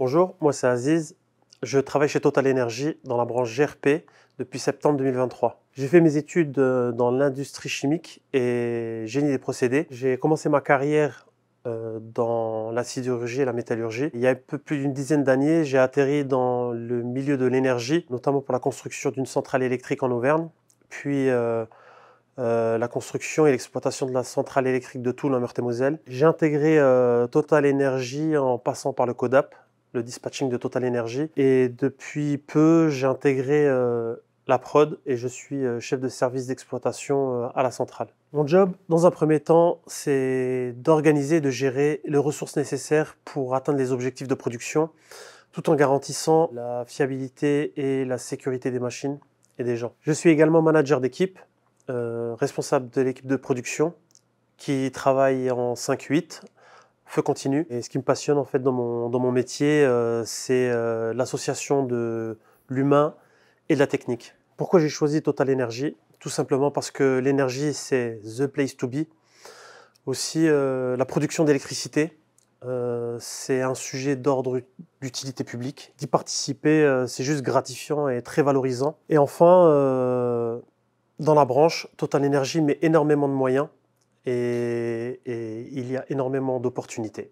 Bonjour, moi c'est Aziz. Je travaille chez Total Energy dans la branche GRP depuis septembre 2023. J'ai fait mes études euh, dans l'industrie chimique et génie des procédés. J'ai commencé ma carrière euh, dans la sidérurgie et la métallurgie. Il y a un peu plus d'une dizaine d'années, j'ai atterri dans le milieu de l'énergie, notamment pour la construction d'une centrale électrique en Auvergne, puis euh, la construction et l'exploitation de la centrale électrique de Toul en Meurthe-et-Moselle. J'ai intégré Total Energy en passant par le CODAP, le dispatching de Total Energy. Et depuis peu, j'ai intégré euh, la prod et je suis euh, chef de service d'exploitation euh, à la centrale. Mon job, dans un premier temps, c'est d'organiser et de gérer les ressources nécessaires pour atteindre les objectifs de production, tout en garantissant la fiabilité et la sécurité des machines et des gens. Je suis également manager d'équipe, responsable de l'équipe de production, qui travaille en 5-8 Feu continue. Et ce qui me passionne en fait dans mon, dans mon métier, euh, c'est euh, l'association de l'humain et de la technique. Pourquoi j'ai choisi Total Energy Tout simplement parce que l'énergie, c'est the place to be. Aussi, euh, la production d'électricité, c'est un sujet d'ordre d'utilité publique. D'y participer, c'est juste gratifiant et très valorisant. Et enfin, dans la branche, Total Energy met énormément de moyens et, il y a énormément d'opportunités.